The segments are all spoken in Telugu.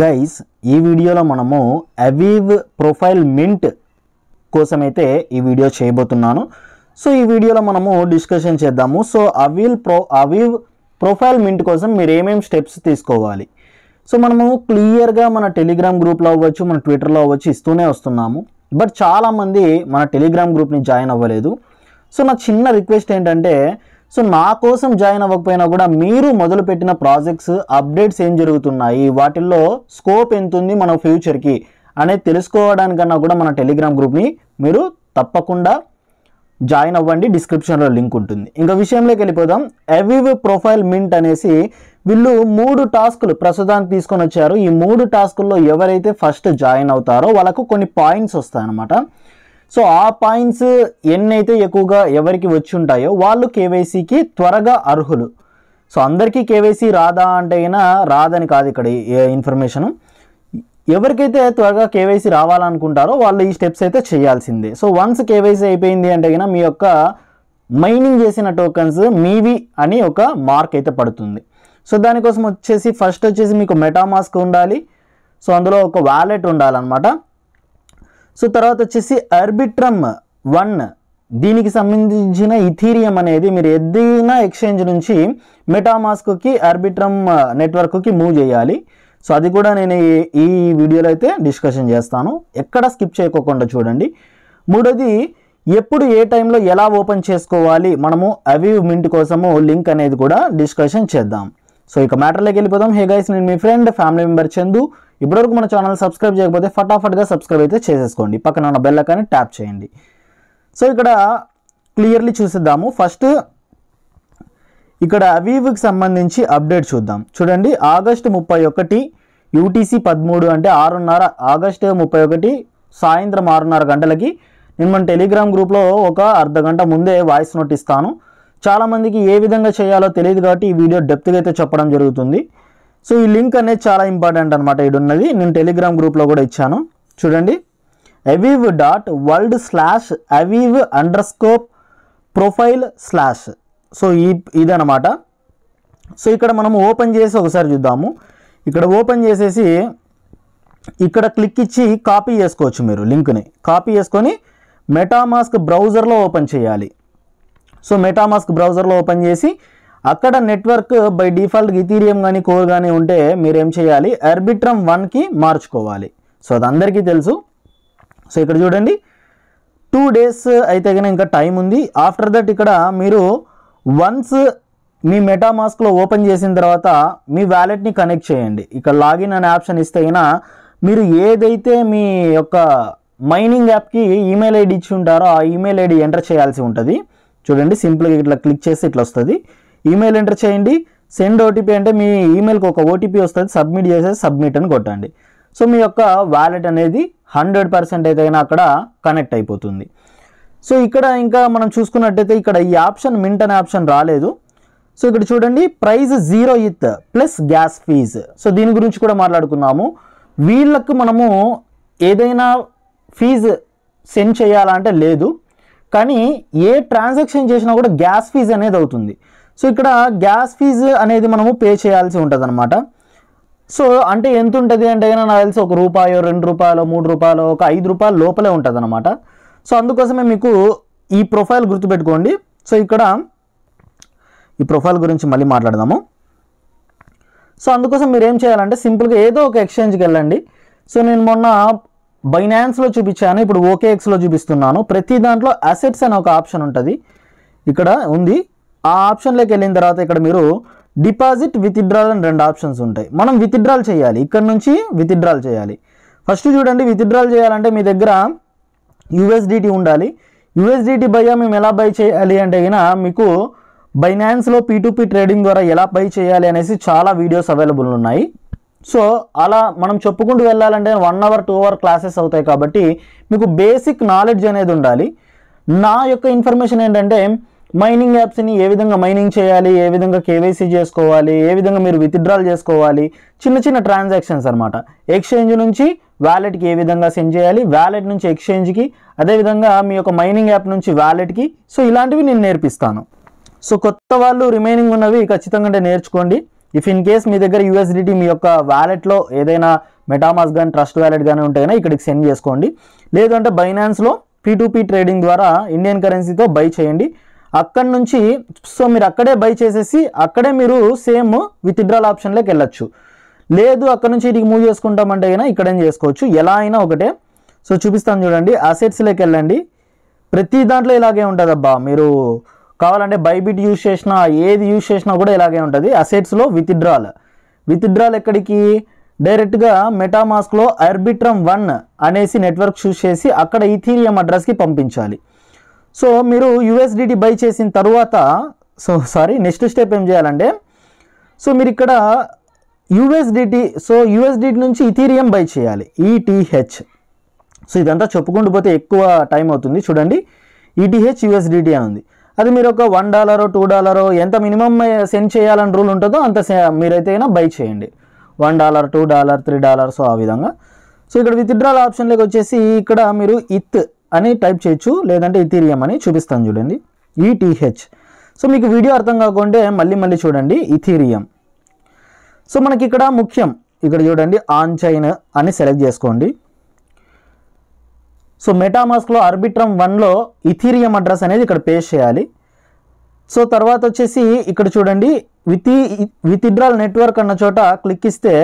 గైస్ ఈ వీడియోలో మనము అవీవ్ ప్రొఫైల్ మింట్ కోసమైతే ఈ వీడియో చేయబోతున్నాను సో ఈ వీడియోలో మనము డిస్కషన్ చేద్దాము సో అవీల్ ప్రో అవీవ్ ప్రొఫైల్ మింట్ కోసం మీరు ఏమేమి స్టెప్స్ తీసుకోవాలి సో మనము క్లియర్గా మన టెలిగ్రామ్ గ్రూప్లో అవ్వచ్చు మన ట్విట్టర్లో అవ్వచ్చు ఇస్తూనే వస్తున్నాము బట్ చాలామంది మన టెలిగ్రామ్ గ్రూప్ని జాయిన్ అవ్వలేదు సో నా చిన్న రిక్వెస్ట్ ఏంటంటే సో నా కోసం జాయిన్ అవ్వకపోయినా కూడా మీరు మొదలుపెట్టిన ప్రాజెక్ట్స్ అప్డేట్స్ ఏం జరుగుతున్నాయి వాటిల్లో స్కోప్ ఎంత ఉంది మన ఫ్యూచర్కి అనేది తెలుసుకోవడానికన్నా కూడా మన టెలిగ్రామ్ గ్రూప్ని మీరు తప్పకుండా జాయిన్ అవ్వండి డిస్క్రిప్షన్లో లింక్ ఉంటుంది ఇంకా విషయంలోకి వెళ్ళిపోదాం ఎవివ్ ప్రొఫైల్ మింట్ అనేసి వీళ్ళు మూడు టాస్కులు ప్రస్తుతానికి తీసుకొని వచ్చారు ఈ మూడు టాస్కుల్లో ఎవరైతే ఫస్ట్ జాయిన్ అవుతారో వాళ్ళకు కొన్ని పాయింట్స్ వస్తాయన్నమాట సో ఆ పాయింట్స్ ఎన్నైతే ఎక్కువగా ఎవరికి వచ్చి ఉంటాయో వాళ్ళు కేవైసీకి త్వరగా అర్హులు సో అందరికీ కేవైసీ రాదా అంటే అయినా రాదని కాదు ఇక్కడ ఇన్ఫర్మేషను ఎవరికైతే త్వరగా కేవైసీ రావాలనుకుంటారో వాళ్ళు ఈ స్టెప్స్ అయితే చేయాల్సిందే సో వన్స్ కేవైసీ అయిపోయింది అంటే అయినా మీ యొక్క మైనింగ్ చేసిన టోకన్స్ మీవి అని ఒక మార్క్ అయితే పడుతుంది సో దానికోసం వచ్చేసి ఫస్ట్ వచ్చేసి మీకు మెటామాస్క్ ఉండాలి సో అందులో ఒక వ్యాలెట్ ఉండాలన్నమాట సో తర్వాత వచ్చేసి ఆర్బిట్రమ్ వన్ దీనికి సంబంధించిన ఇథీరియం అనేది మీరు ఎద్దిన ఎక్స్చేంజ్ నుంచి మెటామాస్క్కి ఆర్బిట్రమ్ నెట్వర్క్కి మూవ్ చేయాలి సో అది కూడా నేను ఈ వీడియోలో అయితే డిస్కషన్ చేస్తాను ఎక్కడ స్కిప్ చేయకోకుండా చూడండి మూడోది ఎప్పుడు ఏ టైంలో ఎలా ఓపెన్ చేసుకోవాలి మనము అవి మింట్ కోసము లింక్ అనేది కూడా డిస్కషన్ చేద్దాం సో ఇక మ్యాటర్లోకి వెళ్ళిపోదాం హే గైస్ నేను మీ ఫ్రెండ్ ఫ్యామిలీ మెంబర్ చందు ఇప్పటివరకు మన ఛానల్ సబ్స్క్రైబ్ చేయకపోతే ఫటాఫట్గా సబ్స్క్రైబ్ అయితే చేసేసుకోండి పక్కన ఉన్న బెల్ కానీ ట్యాప్ చేయండి సో ఇక్కడ క్లియర్లీ చూసేద్దాము ఫస్ట్ ఇక్కడ వీవ్కి సంబంధించి అప్డేట్ చూద్దాం చూడండి ఆగస్టు ముప్పై ఒకటి యూటీసీ పదమూడు అంటే ఆరున్నర ఆగస్టు ముప్పై ఒకటి సాయంత్రం ఆరున్నర గంటలకి నేను మన టెలిగ్రామ్ గ్రూప్లో ఒక అర్ధ గంట ముందే వాయిస్ నోట్ ఇస్తాను చాలామందికి ఏ విధంగా చేయాలో తెలియదు కాబట్టి ఈ వీడియో డెప్త్గా అయితే చెప్పడం జరుగుతుంది సో ఈ లింక్ అనేది చాలా ఇంపార్టెంట్ అనమాట ఉన్నది నేను టెలిగ్రామ్ గ్రూప్లో కూడా ఇచ్చాను చూడండి Aviv dot world slash Aviv underscore profile slash so ఈ ఇదనమాట సో ఇక్కడ మనం ఓపెన్ చేసి ఒకసారి చూద్దాము ఇక్కడ ఓపెన్ చేసేసి ఇక్కడ క్లిక్ ఇచ్చి కాపీ చేసుకోవచ్చు మీరు లింక్ని కాపీ చేసుకొని మెటామాస్క్ బ్రౌజర్లో ఓపెన్ చేయాలి సో మెటామాస్క్ బ్రౌజర్లో ఓపెన్ చేసి అక్కడ నెట్వర్క్ బై డిఫాల్ట్ ఇథీరియం కానీ కోర్ కానీ ఉంటే మీరు ఏం చేయాలి ఆర్బిట్రమ్ వన్కి మార్చుకోవాలి సో అది అందరికీ తెలుసు సో ఇక్కడ చూడండి టూ డేస్ అయితే కానీ ఇంకా టైం ఉంది ఆఫ్టర్ దట్ ఇక్కడ మీరు వన్స్ మీ మెటామాస్క్లో ఓపెన్ చేసిన తర్వాత మీ వ్యాలెట్ని కనెక్ట్ చేయండి ఇక్కడ లాగిన్ అనే ఆప్షన్ ఇస్తే అయినా మీరు ఏదైతే మీ యొక్క మైనింగ్ యాప్కి ఈమెయిల్ ఐడి ఇచ్చి ఉంటారో ఆ ఈమెయిల్ ఐడి ఎంటర్ చేయాల్సి ఉంటుంది చూడండి సింపుల్గా ఇట్లా క్లిక్ చేసి ఇట్లా వస్తుంది ఈమెయిల్ ఎంటర్ చేయండి సెండ్ ఓటీపీ అంటే మీ ఈమెయిల్కి ఒక ఓటీపీ వస్తుంది సబ్మిట్ చేసేసి సబ్మిట్ అని కొట్టండి సో మీ యొక్క వ్యాలెట్ అనేది హండ్రెడ్ పర్సెంట్ అయితే అక్కడ కనెక్ట్ అయిపోతుంది సో ఇక్కడ ఇంకా మనం చూసుకున్నట్టయితే ఇక్కడ ఈ ఆప్షన్ మింట్ అనే ఆప్షన్ రాలేదు సో ఇక్కడ చూడండి ప్రైజ్ జీరో ఇత్ ప్లస్ గ్యాస్ ఫీజ్ సో దీని గురించి కూడా మాట్లాడుకున్నాము వీళ్ళకు మనము ఏదైనా ఫీజు సెండ్ చేయాలంటే లేదు కానీ ఏ ట్రాన్సాక్షన్ చేసినా కూడా గ్యాస్ ఫీజ్ అనేది అవుతుంది సో ఇక్కడ గ్యాస్ ఫీజు అనేది మనము పే చేయాల్సి ఉంటుంది అనమాట సో అంటే ఎంత ఉంటుంది అంటే కనుక నాకు తెలిసి ఒక రూపాయో రెండు రూపాయలు మూడు రూపాయలు ఒక ఐదు రూపాయల లోపలే ఉంటుంది అనమాట సో అందుకోసమే మీకు ఈ ప్రొఫైల్ గుర్తుపెట్టుకోండి సో ఇక్కడ ఈ ప్రొఫైల్ గురించి మళ్ళీ మాట్లాడదాము సో అందుకోసం మీరు ఏం చేయాలంటే సింపుల్గా ఏదో ఒక ఎక్స్చేంజ్కి వెళ్ళండి సో నేను మొన్న బైనాన్స్లో చూపించాను ఇప్పుడు ఓకే ఎక్స్లో చూపిస్తున్నాను ప్రతి దాంట్లో అసెట్స్ అనే ఒక ఆప్షన్ ఉంటుంది ఇక్కడ ఉంది ఆ ఆప్షన్లోకి వెళ్ళిన తర్వాత ఇక్కడ మీరు డిపాజిట్ విత్డ్రాల్ అని రెండు ఆప్షన్స్ ఉంటాయి మనం విత్డ్రాల్ చేయాలి ఇక్కడ నుంచి విత్డ్రాల్ చేయాలి ఫస్ట్ చూడండి విత్డ్రాల్ చేయాలంటే మీ దగ్గర యూఎస్డిటీ ఉండాలి యూఎస్డిటీ బయ్యా మేము ఎలా బై చేయాలి అంటే అయినా మీకు బైనాన్స్లో పీ ట్రేడింగ్ ద్వారా ఎలా బై చేయాలి అనేసి చాలా వీడియోస్ అవైలబుల్ ఉన్నాయి సో అలా మనం చెప్పుకుంటూ వెళ్ళాలంటే one hour two hour classes అవుతాయి కాబట్టి మీకు బేసిక్ నాలెడ్జ్ అనేది ఉండాలి నా యొక్క ఇన్ఫర్మేషన్ ఏంటంటే మైనింగ్ యాప్స్ని ఏ విధంగా మైనింగ్ చేయాలి ఏ విధంగా కేవైసీ చేసుకోవాలి ఏ విధంగా మీరు విత్డ్రాల్ చేసుకోవాలి చిన్న చిన్న ట్రాన్సాక్షన్స్ అనమాట ఎక్స్చేంజ్ నుంచి వ్యాలెట్కి ఏ విధంగా సెండ్ చేయాలి వ్యాలెట్ నుంచి ఎక్స్చేంజ్కి అదేవిధంగా మీ యొక్క మైనింగ్ యాప్ నుంచి వ్యాలెట్కి సో ఇలాంటివి నేను నేర్పిస్తాను సో కొత్త వాళ్ళు రిమైనింగ్ ఉన్నవి ఖచ్చితంగా నేర్చుకోండి ఇఫ్ ఇన్ కేస్ మీ దగ్గర యూఎస్డిటీ మీ యొక్క వ్యాలెట్లో ఏదైనా మెటామాస్ కానీ ట్రస్ట్ వ్యాలెట్ కానీ ఉంటే కానీ ఇక్కడికి సెండ్ చేసుకోండి లేదంటే బైనాన్స్లో పీ పీ ట్రేడింగ్ ద్వారా ఇండియన్ కరెన్సీతో బై చేయండి అక్కడ నుంచి సో మీరు అక్కడే బై చేసేసి అక్కడే మీరు సేమ్ విత్డ్రాల్ ఆప్షన్లోకి వెళ్ళొచ్చు లేదు అక్కడ నుంచి ఇటుకి మూవ్ చేసుకుంటామంటే అయినా ఇక్కడేం చేసుకోవచ్చు ఎలా అయినా ఒకటే సో చూపిస్తాను చూడండి అసెట్స్లోకి వెళ్ళండి ప్రతి దాంట్లో ఇలాగే ఉంటుందబ్బా మీరు కావాలంటే బైబిట్ యూజ్ చేసినా ఏది యూజ్ చేసినా కూడా ఇలాగే ఉంటుంది అసెట్స్లో విత్డ్రాల్ విత్డ్రాల్ ఎక్కడికి డైరెక్ట్గా మెటామాస్క్లో అర్బిట్రమ్ వన్ అనేసి నెట్వర్క్ చూస్ చేసి అక్కడ ఈథీరియం అడ్రస్కి పంపించాలి సో మీరు యుఎస్డిటీ బై చేసిన తర్వాత సో సారీ నెక్స్ట్ స్టెప్ ఏం చేయాలంటే సో మీరు ఇక్కడ యుఎస్డిటీ సో యుఎస్డిటీ నుంచి ఇథీరియం బై చేయాలి ఈటీహెచ్ e సో ఇదంతా చెప్పుకుంటూ పోతే ఎక్కువ టైం అవుతుంది చూడండి ఈటీహెచ్ e యుఎస్డిటీ అని ఉంది అది మీరు ఒక వన్ డాలరో టూ డాలరో ఎంత మినిమం సెండ్ చేయాలని రూల్ ఉంటుందో అంత మీరైతే బై చేయండి one dollar two dollar three dollar so ఆ విధంగా సో ఇక్కడ విత్డ్రాల్ ఆప్షన్లోకి వచ్చేసి ఇక్కడ మీరు ఇత్ e అని టైప్ చేయొచ్చు లేదంటే ఇథీరియం అని చూపిస్తాను చూడండి ఈటీహెచ్ e సో మీకు వీడియో అర్థం కాకుంటే మళ్ళీ మళ్ళీ చూడండి ఇథీరియం సో మనకి ఇక్కడ ముఖ్యం ఇక్కడ చూడండి ఆన్ చైన్ అని సెలెక్ట్ చేసుకోండి సో మెటామాస్క్లో ఆర్బిట్రమ్ వన్లో ఇథీరియం అడ్రస్ అనేది ఇక్కడ పేస్ చేయాలి సో తర్వాత వచ్చేసి ఇక్కడ చూడండి విథి విత్డ్రాల్ నెట్వర్క్ అన్న చోట క్లిక్ ఇస్తే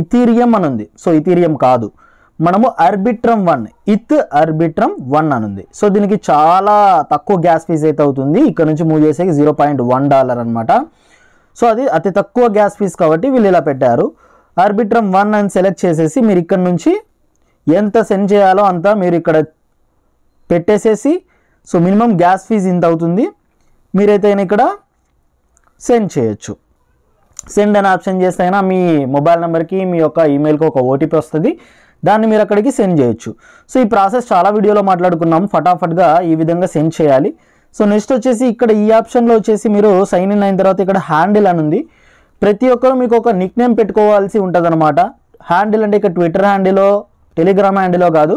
ఇథీరియం అని ఉంది సో ఇథీరియం కాదు మనము అర్బిట్రమ్ వన్ ఇత్ అర్బిట్రమ్ వన్ అనుంది సో దీనికి చాలా తక్కువ గ్యాస్ ఫీజ్ అయితే అవుతుంది ఇక్కడ నుంచి మూవ్ చేసేకి జీరో పాయింట్ వన్ డాలర్ అనమాట సో అది అతి తక్కువ గ్యాస్ ఫీజ్ కాబట్టి వీళ్ళు ఇలా పెట్టారు ఆర్బిట్రమ్ వన్ అని సెలెక్ట్ చేసేసి మీరు ఇక్కడ నుంచి ఎంత సెండ్ చేయాలో అంత మీరు ఇక్కడ పెట్టేసేసి సో మినిమం గ్యాస్ ఫీజ్ ఇంత అవుతుంది మీరైతే ఇక్కడ సెండ్ చేయొచ్చు సెండ్ అని ఆప్షన్ చేస్తే అయినా మీ మొబైల్ నెంబర్కి మీ యొక్క ఈమెయిల్కి ఒక ఓటీపీ వస్తుంది దాన్ని మీరు అక్కడికి సెండ్ చేయొచ్చు సో ఈ ప్రాసెస్ చాలా వీడియోలో మాట్లాడుకున్నాం ఫటాఫట్గా ఈ విధంగా సెండ్ చేయాలి సో నెక్స్ట్ వచ్చేసి ఇక్కడ ఈ ఆప్షన్లో వచ్చేసి మీరు సైన్ ఇన్ అయిన తర్వాత ఇక్కడ హ్యాండిల్ అని ఉంది ప్రతి ఒక్కరు మీకు ఒక నిక్ నేమ్ పెట్టుకోవాల్సి ఉంటుందన్నమాట హ్యాండిల్ అంటే ఇక్కడ ట్విట్టర్ హ్యాండిలో టెలిగ్రామ్ హ్యాండిలో కాదు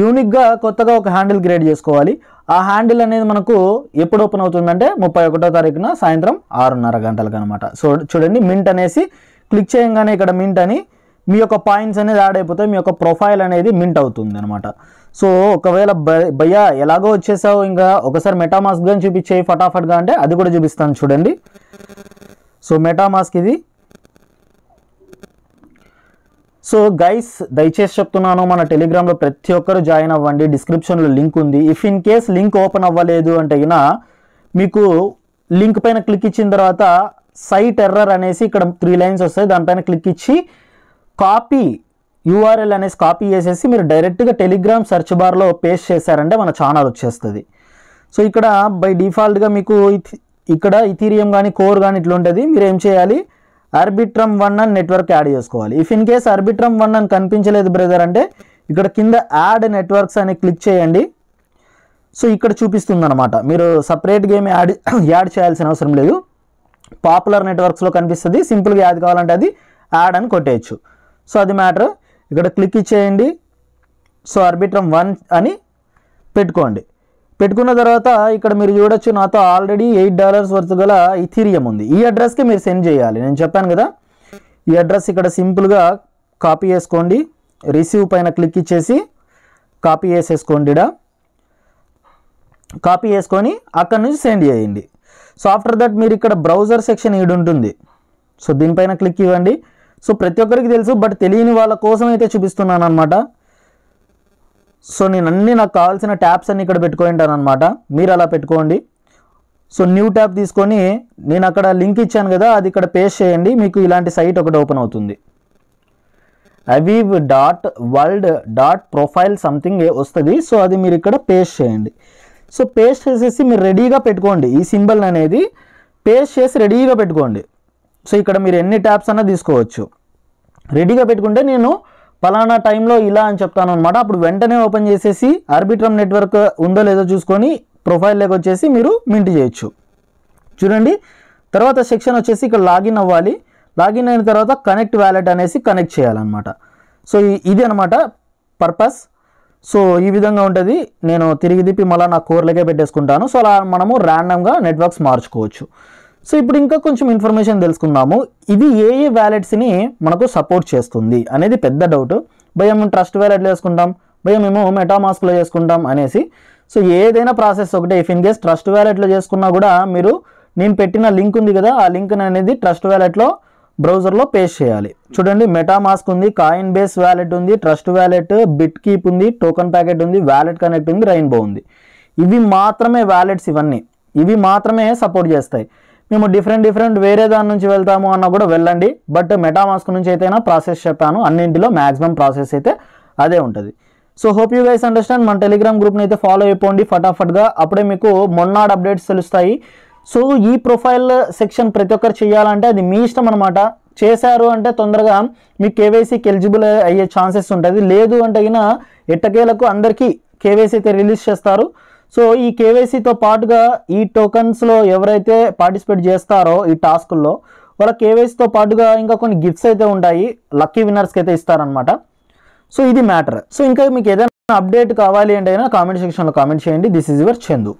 యూనిక్గా కొత్తగా ఒక హ్యాండిల్ క్రియేట్ చేసుకోవాలి ఆ హ్యాండిల్ అనేది మనకు ఎప్పుడు ఓపెన్ అవుతుందంటే ముప్పై ఒకటో తారీఖున సాయంత్రం ఆరున్నర గంటలకు అనమాట సో చూడండి మింట్ అనేసి క్లిక్ చేయంగానే ఇక్కడ మింట్ అని మీ యొక్క పాయింట్స్ అనేది యాడ్ అయిపోతే మీ యొక్క ప్రొఫైల్ అనేది మింట్ అవుతుంది అనమాట సో ఒకవేళ భయ్యా ఎలాగో వచ్చేసావు ఇంకా ఒకసారి మెటామాస్క్ కానీ చూపించేయి ఫటాఫట్గా అంటే అది కూడా చూపిస్తాను చూడండి సో మెటామాస్క్ ఇది సో గైస్ దయచేసి చెప్తున్నాను మన టెలిగ్రామ్లో ప్రతి ఒక్కరు జాయిన్ అవ్వండి డిస్క్రిప్షన్లో లింక్ ఉంది if in case link open అవ్వలేదు అంటే అయినా మీకు లింక్ పైన క్లిక్ ఇచ్చిన తర్వాత సైట్ ఎర్రర్ అనేసి ఇక్కడ త్రీ లైన్స్ వస్తాయి దానిపైన క్లిక్ ఇచ్చి కాపీ యూఆర్ఎల్ అనేసి కాపీ చేసేసి మీరు డైరెక్ట్గా టెలిగ్రామ్ సెర్చ్ బార్లో పేస్ట్ చేశారంటే మన ఛానల్ వచ్చేస్తుంది సో ఇక్కడ బై డిఫాల్ట్గా మీకు ఇక్కడ ఇథీరియం కానీ కోర్ కానీ ఇట్లా ఉంటుంది మీరు ఏం చేయాలి ఆర్బిట్రమ్ వన్ అని నెట్వర్క్ యాడ్ చేసుకోవాలి if in case Arbitrum one అని కనిపించలేదు బ్రదర్ అంటే ఇక్కడ కింద యాడ్ నెట్వర్క్స్ అని క్లిక్ చేయండి సో ఇక్కడ చూపిస్తుంది అనమాట మీరు సపరేట్ గేమ్ యాడ్ యాడ్ చేయాల్సిన అవసరం లేదు పాపులర్ నెట్వర్క్స్లో కనిపిస్తుంది సింపుల్గా యాడ్ కావాలంటే అది యాడ్ అని కొట్టేయచ్చు సో అది మ్యాటర్ ఇక్కడ క్లిక్ ఇచ్చేయండి సో ఆర్బిట్రమ్ వన్ అని పెట్టుకోండి పెట్టుకున్న తర్వాత ఇక్కడ మీరు చూడొచ్చు నాతో ఆల్రెడీ ఎయిట్ డాలర్స్ వర్త్ గల ఇథీరియం ఉంది ఈ అడ్రస్కి మీరు సెండ్ చేయాలి నేను చెప్పాను కదా ఈ అడ్రస్ ఇక్కడ సింపుల్గా కాపీ చేసుకోండి రిసీవ్ పైన క్లిక్ ఇచ్చేసి కాపీ చేసేసుకోండి కాపీ చేసుకొని అక్కడ నుంచి సెండ్ చేయండి సో ఆఫ్టర్ దట్ మీరు ఇక్కడ బ్రౌజర్ సెక్షన్ ఈడు ఉంటుంది సో దీనిపైన క్లిక్ ఇవ్వండి సో ప్రతి ఒక్కరికి తెలుసు బట్ తెలియని వాళ్ళ కోసం అయితే చూపిస్తున్నాను అనమాట సో నేను అన్ని నాకు కావాల్సిన ట్యాబ్స్ అన్నీ ఇక్కడ పెట్టుకుంటాను అనమాట మీరు అలా పెట్టుకోండి సో న్యూ ట్యాబ్ తీసుకొని నేను అక్కడ లింక్ ఇచ్చాను కదా అది ఇక్కడ పేస్ట్ చేయండి మీకు ఇలాంటి సైట్ ఒకటి ఓపెన్ అవుతుంది Aviv dot world dot profile something వస్తుంది సో అది మీరు ఇక్కడ పేస్ట్ చేయండి సో పేస్ట్ చేసేసి మీరు రెడీగా పెట్టుకోండి ఈ సింబల్ అనేది పేస్ట్ చేసి రెడీగా పెట్టుకోండి సో ఇక్కడ మీరు ఎన్ని ట్యాబ్స్ అన్నా తీసుకోవచ్చు రెడీగా పెట్టుకుంటే నేను పలానా టైంలో ఇలా అని చెప్తాను అనమాట అప్పుడు వెంటనే ఓపెన్ చేసేసి ఆర్బిట్రమ్ నెట్వర్క్ ఉందో లేదో చూసుకొని ప్రొఫైల్ లెక్క వచ్చేసి మీరు మింట్ చేయొచ్చు చూడండి తర్వాత సెక్షన్ వచ్చేసి ఇక్కడ లాగిన్ అవ్వాలి లాగిన్ అయిన తర్వాత కనెక్ట్ వ్యాలెట్ అనేసి కనెక్ట్ చేయాలన్నమాట సో ఇది అనమాట పర్పస్ సో ఈ విధంగా ఉంటుంది నేను తిరిగి తిప్పి మళ్ళీ నా కోర్లకే పెట్టేసుకుంటాను సో అలా మనము ర్యాండమ్గా నెట్వర్క్స్ మార్చుకోవచ్చు సో ఇప్పుడు ఇంకా కొంచెం ఇన్ఫర్మేషన్ తెలుసుకుందాము ఇది ఏ ఏ వ్యాలెట్స్ని మనకు సపోర్ట్ చేస్తుంది అనేది పెద్ద డౌట్ భయం మేము ట్రస్ట్ వ్యాలెట్లో చేసుకుంటాం భయం మేము మెటామాస్క్లో చేసుకుంటాం అనేసి సో ఏదైనా ప్రాసెస్ ఒకటే ఇఫ్ ఇన్ కేస్ ట్రస్ట్ వ్యాలెట్లో చేసుకున్నా కూడా మీరు నేను పెట్టిన లింక్ ఉంది కదా ఆ లింక్ అనేది ట్రస్ట్ వ్యాలెట్లో బ్రౌజర్లో పేస్ చేయాలి చూడండి మెటామాస్క్ ఉంది కాయిన్ బేస్ వ్యాలెట్ ఉంది ట్రస్ట్ వ్యాలెట్ బిట్ కీప్ ఉంది టోకన్ ప్యాకెట్ ఉంది వ్యాలెట్ కనెక్ట్ ఉంది రైన్బో ఉంది ఇవి మాత్రమే వ్యాలెట్స్ ఇవన్నీ ఇవి మాత్రమే సపోర్ట్ చేస్తాయి మేము డిఫరెంట్ డిఫరెంట్ వేరే దాని నుంచి వెళ్తాము అన్నా కూడా వెళ్ళండి బట్ మెటామాస్క్ నుంచి అయితేనా ప్రాసెస్ చెప్పాను అన్నింటిలో మ్యాక్సిమం ప్రాసెస్ అయితే అదే ఉంటుంది so hope you guys understand మన టెలిగ్రామ్ గ్రూప్ని అయితే ఫాలో అయిపోండి ఫటాఫట్గా అప్పుడే మీకు మొన్నాడు అప్డేట్స్ తెలుస్తాయి సో ఈ ప్రొఫైల్ సెక్షన్ ప్రతి ఒక్కరు చేయాలంటే అది మీ ఇష్టం అనమాట చేశారు అంటే తొందరగా మీ కేవైసీకి ఎలిజిబుల్ అయ్యే ఛాన్సెస్ ఉంటుంది లేదు అంటే అయినా ఎట్టకేలకు అందరికీ కేవైసీ అయితే రిలీజ్ చేస్తారు సో ఈ కేవైసీతో పాటుగా ఈ టోకన్స్లో ఎవరైతే పార్టిసిపేట్ చేస్తారో ఈ టాస్కుల్లో వాళ్ళ కేవైసీతో పాటుగా ఇంకా కొన్ని గిఫ్ట్స్ అయితే ఉంటాయి లక్కీ విన్నర్స్కి అయితే ఇస్తారనమాట సో ఇది మ్యాటర్ సో ఇంకా మీకు ఏదైనా అప్డేట్ కావాలి అంటే కామెంట్ సెక్షన్లో కామెంట్ చేయండి దిస్ ఈజ్ యువర్ చందు